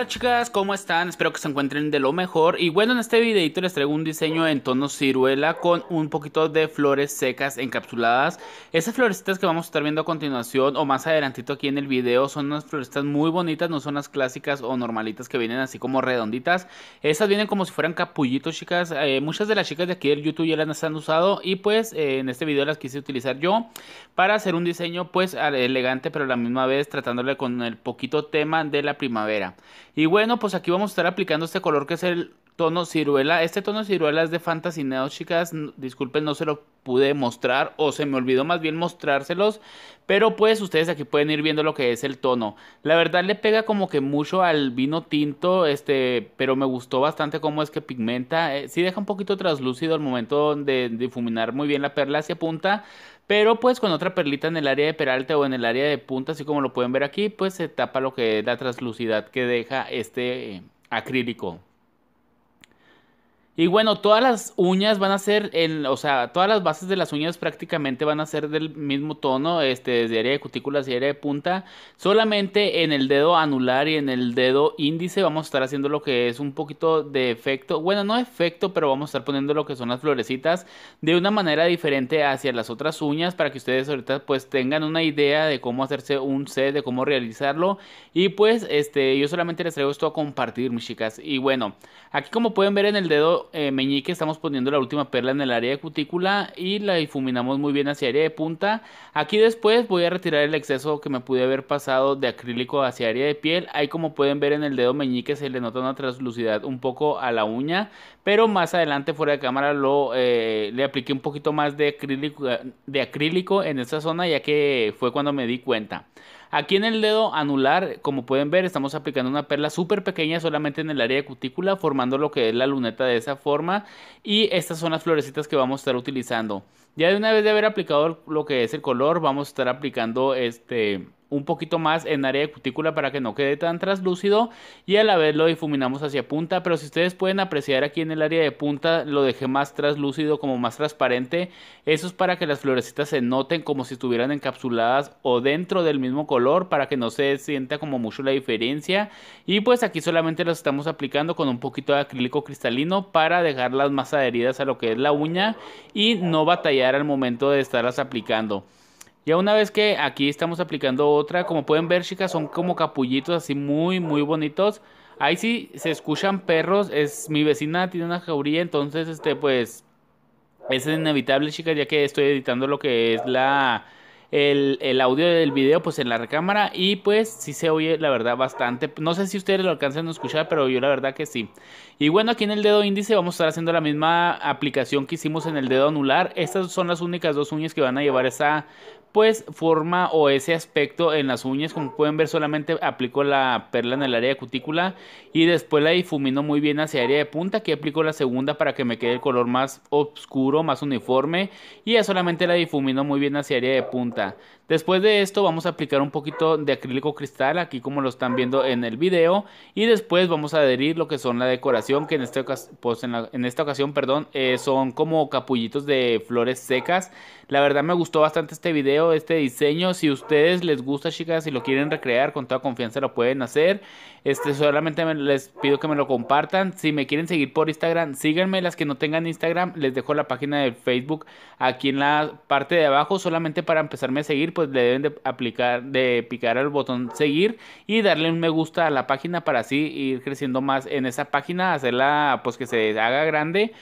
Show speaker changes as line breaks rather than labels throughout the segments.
Hola chicas, ¿cómo están? Espero que se encuentren de lo mejor Y bueno, en este videito les traigo un diseño en tono ciruela Con un poquito de flores secas encapsuladas Esas florecitas que vamos a estar viendo a continuación O más adelantito aquí en el video Son unas florecitas muy bonitas No son las clásicas o normalitas que vienen así como redonditas Estas vienen como si fueran capullitos chicas eh, Muchas de las chicas de aquí del YouTube ya las han usado Y pues eh, en este video las quise utilizar yo Para hacer un diseño pues elegante Pero a la misma vez tratándole con el poquito tema de la primavera y bueno, pues aquí vamos a estar aplicando este color que es el tono ciruela. Este tono ciruela es de Fantasy Neo, chicas. Disculpen, no se lo pude mostrar o se me olvidó más bien mostrárselos, pero pues ustedes aquí pueden ir viendo lo que es el tono. La verdad le pega como que mucho al vino tinto, este, pero me gustó bastante cómo es que pigmenta. Eh, si deja un poquito traslúcido al momento de difuminar muy bien la perla hacia punta, pero pues con otra perlita en el área de peralte o en el área de punta, así como lo pueden ver aquí, pues se tapa lo que es la que deja este acrílico. Y bueno, todas las uñas van a ser, en, o sea, todas las bases de las uñas prácticamente van a ser del mismo tono, este, desde área de cutículas y área de punta. Solamente en el dedo anular y en el dedo índice vamos a estar haciendo lo que es un poquito de efecto. Bueno, no efecto, pero vamos a estar poniendo lo que son las florecitas de una manera diferente hacia las otras uñas para que ustedes ahorita pues tengan una idea de cómo hacerse un set, de cómo realizarlo. Y pues, este, yo solamente les traigo esto a compartir, mis chicas. Y bueno, aquí como pueden ver en el dedo eh, meñique estamos poniendo la última perla en el área de cutícula y la difuminamos muy bien hacia área de punta. Aquí después voy a retirar el exceso que me pude haber pasado de acrílico hacia área de piel. Ahí como pueden ver en el dedo meñique se le nota una translucidad un poco a la uña, pero más adelante fuera de cámara lo, eh, le apliqué un poquito más de acrílico, de acrílico en esta zona ya que fue cuando me di cuenta. Aquí en el dedo anular, como pueden ver, estamos aplicando una perla súper pequeña solamente en el área de cutícula, formando lo que es la luneta de esa forma. Y estas son las florecitas que vamos a estar utilizando. Ya de una vez de haber aplicado lo que es el color, vamos a estar aplicando este un poquito más en área de cutícula para que no quede tan translúcido y a la vez lo difuminamos hacia punta pero si ustedes pueden apreciar aquí en el área de punta lo dejé más translúcido como más transparente eso es para que las florecitas se noten como si estuvieran encapsuladas o dentro del mismo color para que no se sienta como mucho la diferencia y pues aquí solamente las estamos aplicando con un poquito de acrílico cristalino para dejarlas más adheridas a lo que es la uña y no batallar al momento de estarlas aplicando ya una vez que aquí estamos aplicando otra, como pueden ver chicas, son como capullitos así muy muy bonitos. Ahí sí se escuchan perros, es mi vecina tiene una jauría, entonces este pues es inevitable chicas ya que estoy editando lo que es la... El, el, audio del video pues en la recámara y pues sí se oye la verdad bastante no sé si ustedes lo alcanzan a escuchar pero yo la verdad que sí y bueno aquí en el dedo índice vamos a estar haciendo la misma aplicación que hicimos en el dedo anular estas son las únicas dos uñas que van a llevar esa pues forma o ese aspecto en las uñas, como pueden ver solamente aplico la perla en el área de cutícula y después la difumino muy bien hacia área de punta, que aplico la segunda para que me quede el color más oscuro, más uniforme y ya solamente la difumino muy bien hacia área de punta. Después de esto vamos a aplicar un poquito de acrílico cristal, aquí como lo están viendo en el video y después vamos a adherir lo que son la decoración, que en, este, pues en, esta ocasión perdón, eh, son como capullitos de flores secas. La verdad me gustó bastante este video este diseño. Si ustedes les gusta, chicas, y lo quieren recrear, con toda confianza lo pueden hacer. Este, solamente les pido que me lo compartan. Si me quieren seguir por Instagram, síganme. Las que no tengan Instagram, les dejo la página de Facebook aquí en la parte de abajo. Solamente para empezarme a seguir, pues le deben de aplicar, de picar al botón seguir y darle un me gusta a la página para así ir creciendo más en esa página, hacerla pues que se haga grande.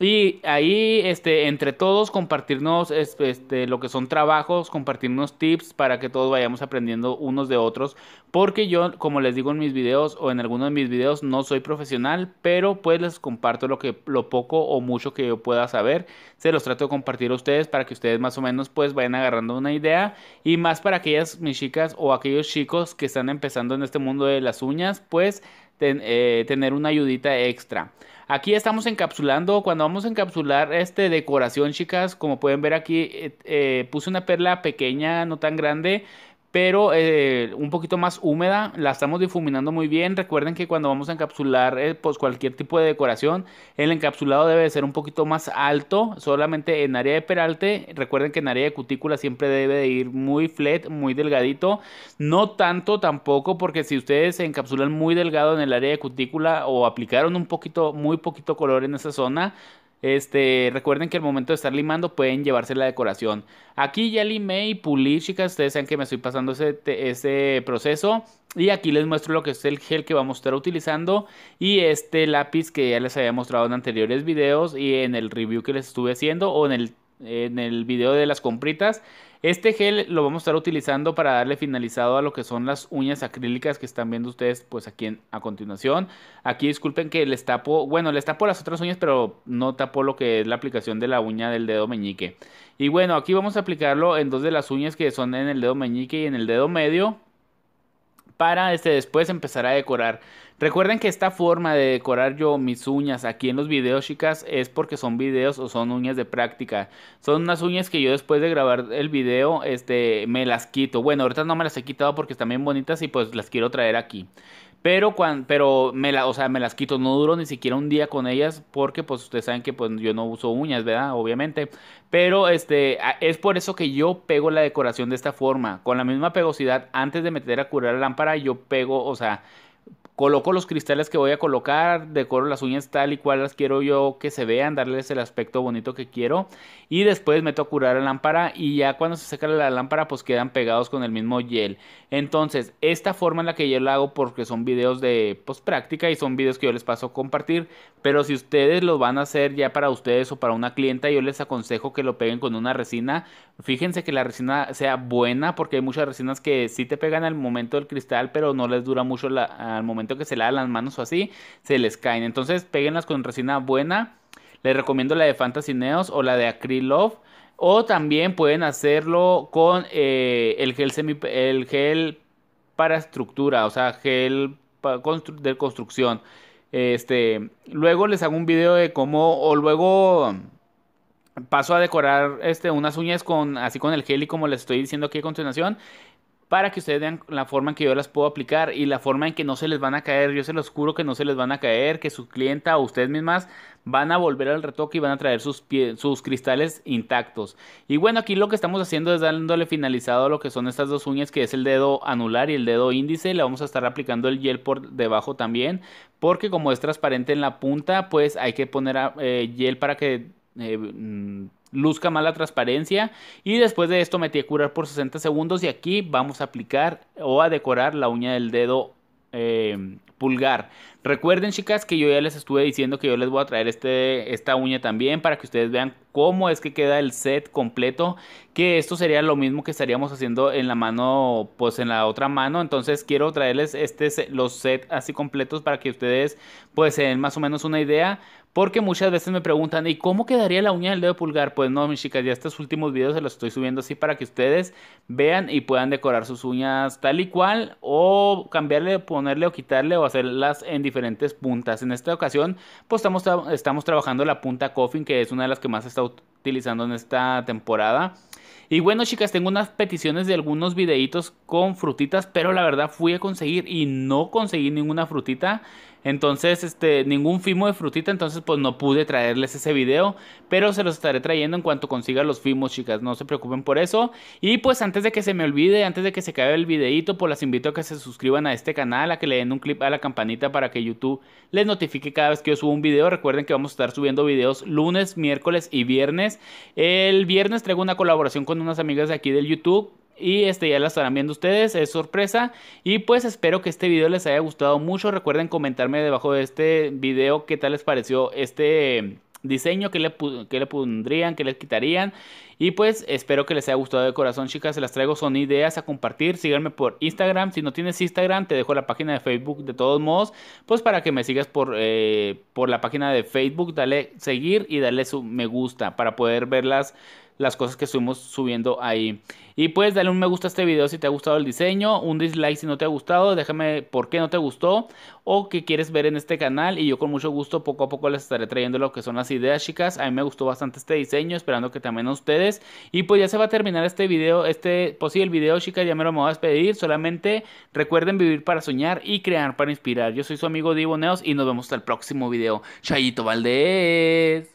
Y ahí, este, entre todos, compartirnos este, lo que son trabajos, compartirnos tips para que todos vayamos aprendiendo unos de otros. Porque yo, como les digo en mis videos o en algunos de mis videos, no soy profesional, pero pues les comparto lo, que, lo poco o mucho que yo pueda saber. Se los trato de compartir a ustedes para que ustedes más o menos pues vayan agarrando una idea. Y más para aquellas mis chicas o aquellos chicos que están empezando en este mundo de las uñas, pues eh, tener una ayudita extra. Aquí estamos encapsulando, cuando vamos a encapsular este decoración, chicas, como pueden ver aquí, eh, eh, puse una perla pequeña, no tan grande, pero eh, un poquito más húmeda, la estamos difuminando muy bien. Recuerden que cuando vamos a encapsular eh, pues cualquier tipo de decoración, el encapsulado debe ser un poquito más alto, solamente en área de peralte. Recuerden que en área de cutícula siempre debe de ir muy flat, muy delgadito, no tanto tampoco, porque si ustedes se encapsulan muy delgado en el área de cutícula o aplicaron un poquito, muy poquito color en esa zona, este, recuerden que al momento de estar limando pueden llevarse la decoración. Aquí ya limé y pulí, chicas. Ustedes saben que me estoy pasando ese, proceso. Y aquí les muestro lo que es el gel que vamos a estar utilizando y este lápiz que ya les había mostrado en anteriores videos y en el review que les estuve haciendo o en el, en el video de las compritas. Este gel lo vamos a estar utilizando para darle finalizado a lo que son las uñas acrílicas que están viendo ustedes pues aquí a continuación. Aquí disculpen que les tapo, bueno, les tapo las otras uñas, pero no tapo lo que es la aplicación de la uña del dedo meñique. Y bueno, aquí vamos a aplicarlo en dos de las uñas que son en el dedo meñique y en el dedo medio para este, después empezar a decorar. Recuerden que esta forma de decorar yo mis uñas aquí en los videos, chicas, es porque son videos o son uñas de práctica. Son unas uñas que yo después de grabar el video, este, me las quito. Bueno, ahorita no me las he quitado porque están bien bonitas y pues las quiero traer aquí. Pero, cuando, pero me, la, o sea, me las quito, no duro ni siquiera un día con ellas porque pues ustedes saben que pues yo no uso uñas, ¿verdad? Obviamente. Pero este, es por eso que yo pego la decoración de esta forma. Con la misma pegosidad, antes de meter a curar la lámpara, yo pego, o sea, coloco los cristales que voy a colocar, decoro las uñas tal y cual las quiero yo que se vean, darles el aspecto bonito que quiero y después meto a curar la lámpara y ya cuando se seca la lámpara pues quedan pegados con el mismo gel. Entonces, esta forma en la que yo lo hago porque son videos de post pues, práctica y son videos que yo les paso a compartir, pero si ustedes los van a hacer ya para ustedes o para una clienta, yo les aconsejo que lo peguen con una resina. Fíjense que la resina sea buena porque hay muchas resinas que sí te pegan al momento del cristal, pero no les dura mucho al momento que se lavan las manos o así, se les caen. Entonces, peguenlas con resina buena. Les recomiendo la de Fantasy Neos o la de Love. O también pueden hacerlo con eh, el, gel semi, el gel para estructura, o sea, gel de construcción. Este, luego les hago un video de cómo, o luego paso a decorar este, unas uñas con, así con el gel y como les estoy diciendo aquí a continuación para que ustedes vean la forma en que yo las puedo aplicar y la forma en que no se les van a caer. Yo se los juro que no se les van a caer, que su clienta o ustedes mismas van a volver al retoque y van a traer sus, cristales intactos. Y bueno, aquí lo que estamos haciendo es dándole finalizado a lo que son estas dos uñas, que es el dedo anular y el dedo índice. Le vamos a estar aplicando el gel por debajo también, porque como es transparente en la punta, pues hay que poner hiel ah, eh, gel para que... Eh, mm, luzca más la transparencia y después de esto metí a curar por 60 segundos y aquí vamos a aplicar o a decorar la uña del dedo eh, pulgar. Recuerden chicas que yo ya les estuve diciendo que yo les voy a traer este, esta uña también para que ustedes vean cómo es que queda el set completo. Que esto sería lo mismo que estaríamos haciendo en la mano, pues en la otra mano. Entonces quiero traerles este, los set así completos para que ustedes pues se den más o menos una idea. Porque muchas veces me preguntan, ¿y cómo quedaría la uña del dedo pulgar? Pues no, mis chicas, ya estos últimos videos se los estoy subiendo así para que ustedes vean y puedan decorar sus uñas tal y cual o cambiarle, ponerle o quitarle o hacerlas en diferentes puntas. En esta ocasión, pues estamos, estamos trabajando la punta Coffin, que es una de las que más está utilizando en esta temporada. Y bueno, chicas, tengo unas peticiones de algunos videitos con frutitas, pero la verdad fui a conseguir y no conseguí ninguna frutita. Entonces, este, ningún fimo de frutita, entonces pues no pude traerles ese video, pero se los estaré trayendo en cuanto consiga los fimos, chicas, no se preocupen por eso. Y pues antes de que se me olvide, antes de que se acabe el videito, pues las invito a que se suscriban a este canal, a que le den un clip a la campanita para que YouTube les notifique cada vez que yo suba un video. Recuerden que vamos a estar subiendo videos lunes, miércoles y viernes. El viernes traigo una colaboración con unas amigas de aquí del YouTube y este ya la estarán viendo ustedes, es sorpresa. Y pues espero que este video les haya gustado mucho. Recuerden comentarme debajo de este video qué tal les pareció este diseño, qué le, le pondrían, qué les quitarían. Y pues espero que les haya gustado de corazón, chicas. Se las traigo, son ideas a compartir. Síganme por Instagram. Si no tienes Instagram, te dejo la página de Facebook de todos modos. Pues para que me sigas por, eh, por la página de Facebook, dale seguir y dale su me gusta para poder verlas las cosas que estuvimos subiendo ahí. Y pues dale un me gusta a este video si te ha gustado el diseño, un dislike si no te ha gustado, déjame por qué no te gustó o qué quieres ver en este canal y yo con mucho gusto poco a poco les estaré trayendo lo que son las ideas chicas. A mí me gustó bastante este diseño, esperando que también a ustedes. Y pues ya se va a terminar este video, este, pues video chicas, ya me lo me voy a despedir. Solamente recuerden vivir para soñar y crear para inspirar. Yo soy su amigo Divo y nos vemos hasta el próximo video. Chayito Valdés.